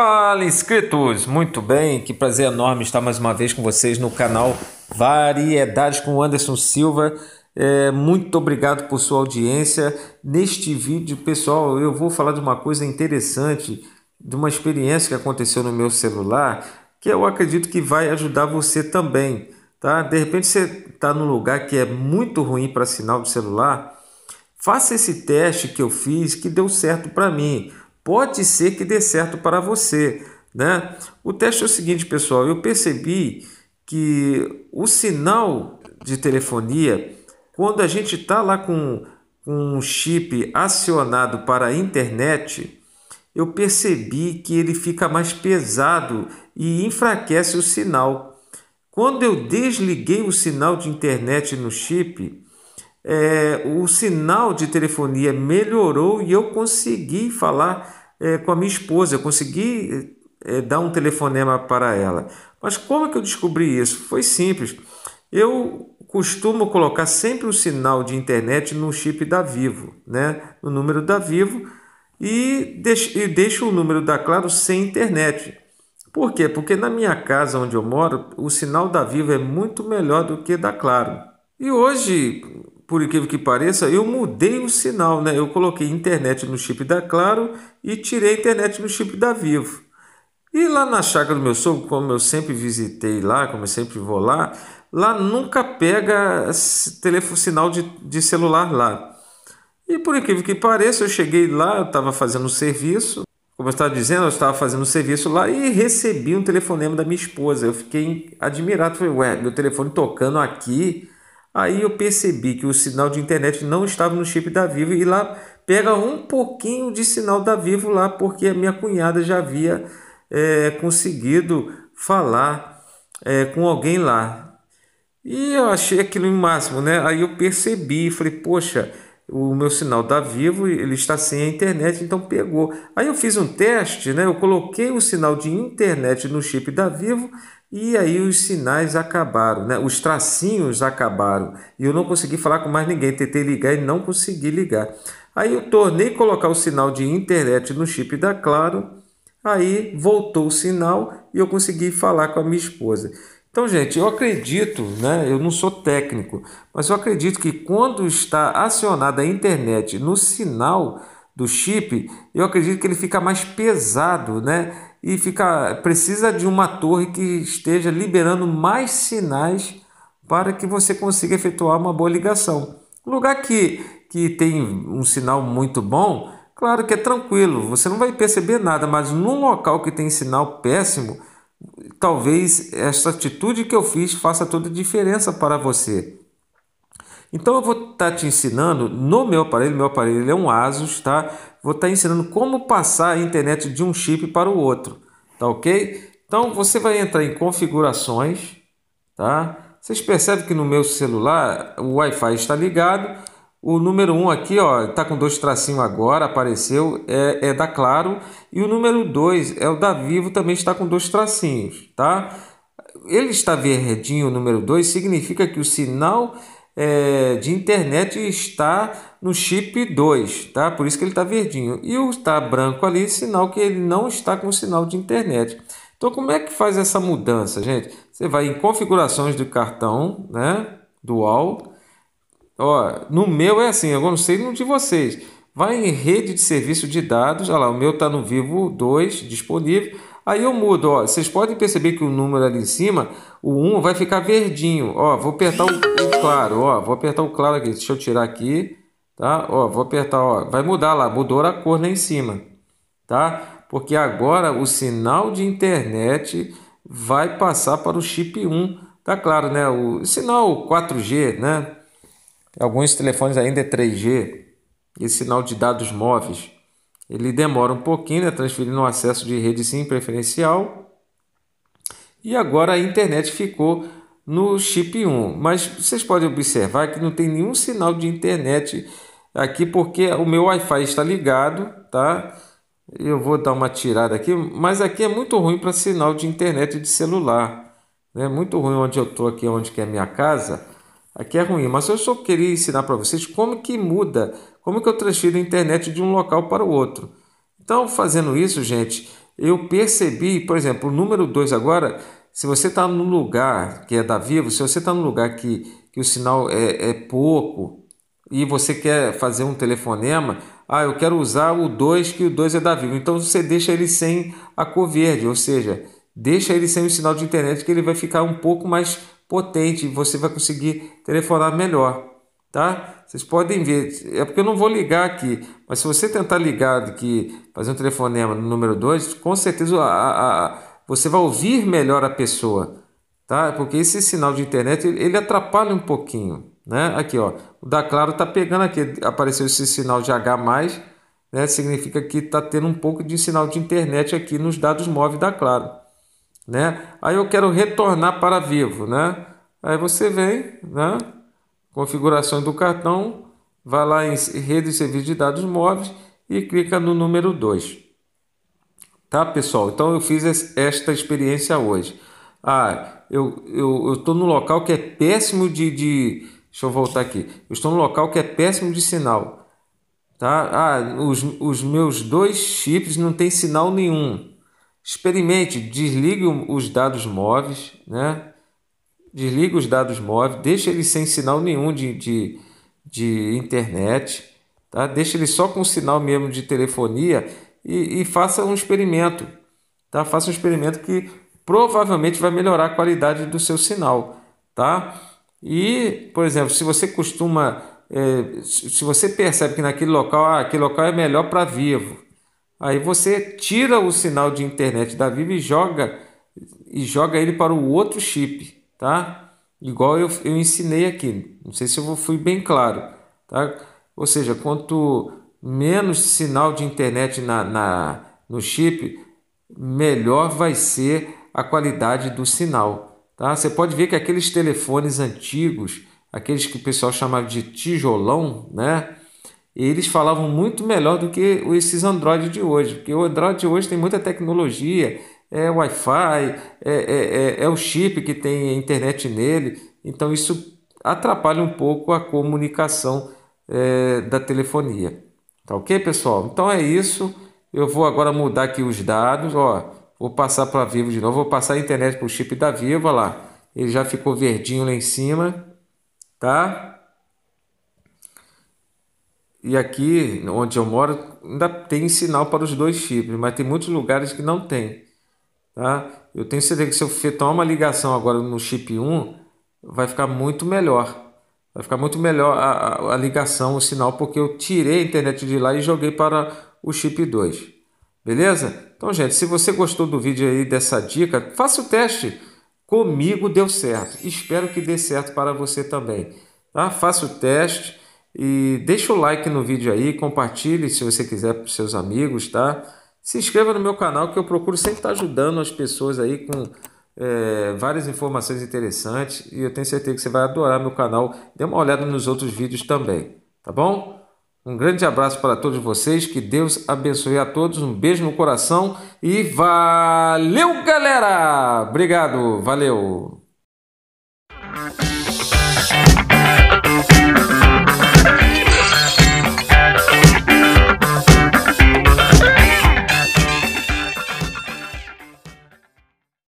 Fala inscritos, muito bem, que prazer enorme estar mais uma vez com vocês no canal Variedades com Anderson Silva. É, muito obrigado por sua audiência. Neste vídeo, pessoal, eu vou falar de uma coisa interessante, de uma experiência que aconteceu no meu celular, que eu acredito que vai ajudar você também. Tá? De repente você está num lugar que é muito ruim para sinal de celular, faça esse teste que eu fiz que deu certo para mim pode ser que dê certo para você. Né? O teste é o seguinte, pessoal: eu percebi que o sinal de telefonia, quando a gente está lá com um chip acionado para a internet, eu percebi que ele fica mais pesado e enfraquece o sinal. Quando eu desliguei o sinal de internet no chip, é, o sinal de telefonia melhorou e eu consegui falar é, com a minha esposa, eu consegui é, dar um telefonema para ela. Mas como é que eu descobri isso? Foi simples. Eu costumo colocar sempre o um sinal de internet no chip da Vivo, né? no número da Vivo, e deixo o número da Claro sem internet. Por quê? Porque na minha casa onde eu moro, o sinal da Vivo é muito melhor do que da Claro. E hoje, por incrível que pareça, eu mudei o sinal, né? Eu coloquei internet no chip da Claro e tirei internet no chip da Vivo. E lá na chácara do meu sogro, como eu sempre visitei lá, como eu sempre vou lá, lá nunca pega telefone, sinal de, de celular lá. E por incrível que pareça, eu cheguei lá, eu estava fazendo um serviço, como eu estava dizendo, eu estava fazendo um serviço lá e recebi um telefonema da minha esposa. Eu fiquei admirado, falei, ué, meu telefone tocando aqui, Aí eu percebi que o sinal de internet não estava no chip da Vivo e lá pega um pouquinho de sinal da Vivo lá, porque a minha cunhada já havia é, conseguido falar é, com alguém lá. E eu achei aquilo em máximo, né? Aí eu percebi, e falei, poxa, o meu sinal da Vivo, ele está sem a internet, então pegou. Aí eu fiz um teste, né? Eu coloquei o sinal de internet no chip da Vivo e aí os sinais acabaram, né? os tracinhos acabaram. E eu não consegui falar com mais ninguém. Tentei ligar e não consegui ligar. Aí eu tornei colocar o sinal de internet no chip da Claro. Aí voltou o sinal e eu consegui falar com a minha esposa. Então, gente, eu acredito, né? Eu não sou técnico, mas eu acredito que quando está acionada a internet no sinal do chip, eu acredito que ele fica mais pesado, né? e fica precisa de uma torre que esteja liberando mais sinais para que você consiga efetuar uma boa ligação. Lugar que, que tem um sinal muito bom, claro que é tranquilo, você não vai perceber nada, mas num local que tem sinal péssimo, talvez essa atitude que eu fiz faça toda a diferença para você. Então eu vou estar tá te ensinando no meu aparelho, meu aparelho é um Asus, tá? Vou estar tá ensinando como passar a internet de um chip para o outro, tá ok? Então você vai entrar em configurações, tá? Vocês percebem que no meu celular o Wi-Fi está ligado. O número 1 um aqui, ó, tá com dois tracinhos agora, apareceu, é, é da Claro. E o número 2 é o da Vivo, também está com dois tracinhos, tá? Ele está verdinho, o número 2, significa que o sinal é, de internet está no chip 2, tá? Por isso que ele está verdinho. E o está branco ali, sinal que ele não está com sinal de internet. Então, como é que faz essa mudança, gente? Você vai em configurações do cartão, né? Dual. Ó, no meu é assim, eu não sei no de vocês. Vai em rede de serviço de dados, olha lá, o meu está no Vivo 2 disponível. Aí eu mudo, ó, vocês podem perceber que o número ali em cima, o 1 vai ficar verdinho, ó, vou apertar o, o claro, ó, vou apertar o claro aqui, deixa eu tirar aqui, tá? Ó, vou apertar, ó, vai mudar lá, mudou a cor lá em cima, tá? Porque agora o sinal de internet vai passar para o chip 1, tá claro, né? O sinal 4G, né? Alguns telefones ainda é 3G, esse sinal de dados móveis ele demora um pouquinho, né, transferindo o acesso de rede SIM preferencial. E agora a internet ficou no chip 1, mas vocês podem observar que não tem nenhum sinal de internet aqui porque o meu Wi-Fi está ligado, tá? Eu vou dar uma tirada aqui, mas aqui é muito ruim para sinal de internet de celular. É né? muito ruim onde eu estou aqui, onde que é a minha casa. Aqui é ruim, mas eu só queria ensinar para vocês como que muda como que eu transfiro a internet de um local para o outro? Então, fazendo isso, gente, eu percebi, por exemplo, o número 2 agora, se você está no lugar que é da Vivo, se você está no lugar que, que o sinal é, é pouco e você quer fazer um telefonema, ah, eu quero usar o 2, que o 2 é da Vivo. Então você deixa ele sem a cor verde, ou seja, deixa ele sem o sinal de internet que ele vai ficar um pouco mais potente e você vai conseguir telefonar melhor tá? Vocês podem ver, é porque eu não vou ligar aqui, mas se você tentar ligar aqui, fazer um telefonema no número 2, com certeza a, a, a, você vai ouvir melhor a pessoa, tá? Porque esse sinal de internet ele atrapalha um pouquinho, né? Aqui ó, o da Claro tá pegando aqui, apareceu esse sinal de H+, né? Significa que tá tendo um pouco de sinal de internet aqui nos dados móveis da Claro, né? Aí eu quero retornar para vivo, né? Aí você vem, né? configurações do cartão, vá lá em rede e serviço de dados móveis e clica no número 2. Tá, pessoal? Então eu fiz esta experiência hoje. Ah, eu eu estou no local que é péssimo de, de deixa eu voltar aqui. Eu estou no local que é péssimo de sinal. Tá? Ah, os, os meus dois chips não tem sinal nenhum. Experimente, desligue os dados móveis, né? desliga os dados móveis, deixa ele sem sinal nenhum de, de, de internet, tá? deixa ele só com sinal mesmo de telefonia e, e faça um experimento. Tá? Faça um experimento que provavelmente vai melhorar a qualidade do seu sinal. Tá? E, por exemplo, se você costuma, é, se você percebe que naquele local, ah, aquele local é melhor para vivo, aí você tira o sinal de internet da vivo e joga e joga ele para o outro chip tá? Igual eu, eu ensinei aqui, não sei se eu fui bem claro, tá? Ou seja, quanto menos sinal de internet na, na, no chip, melhor vai ser a qualidade do sinal. Tá? Você pode ver que aqueles telefones antigos, aqueles que o pessoal chamava de tijolão, né? eles falavam muito melhor do que esses Android de hoje, porque o Android de hoje tem muita tecnologia, é Wi-Fi, é, é, é, é o chip que tem internet nele. Então isso atrapalha um pouco a comunicação é, da telefonia. Tá ok, pessoal? Então é isso. Eu vou agora mudar aqui os dados. Ó, vou passar para Vivo de novo. Vou passar a internet para o chip da Vivo. Olha lá. Ele já ficou verdinho lá em cima. Tá? E aqui onde eu moro ainda tem sinal para os dois chips, mas tem muitos lugares que não tem. Tá? Eu tenho certeza que se eu efetuar uma ligação agora no chip 1, vai ficar muito melhor. Vai ficar muito melhor a, a, a ligação, o sinal, porque eu tirei a internet de lá e joguei para o chip 2. Beleza? Então, gente, se você gostou do vídeo aí dessa dica, faça o teste. Comigo deu certo. Espero que dê certo para você também. Tá? Faça o teste e deixa o like no vídeo aí, compartilhe se você quiser para os seus amigos, tá? Se inscreva no meu canal que eu procuro sempre estar ajudando as pessoas aí com é, várias informações interessantes e eu tenho certeza que você vai adorar meu canal. Dê uma olhada nos outros vídeos também, tá bom? Um grande abraço para todos vocês, que Deus abençoe a todos, um beijo no coração e valeu, galera! Obrigado, valeu!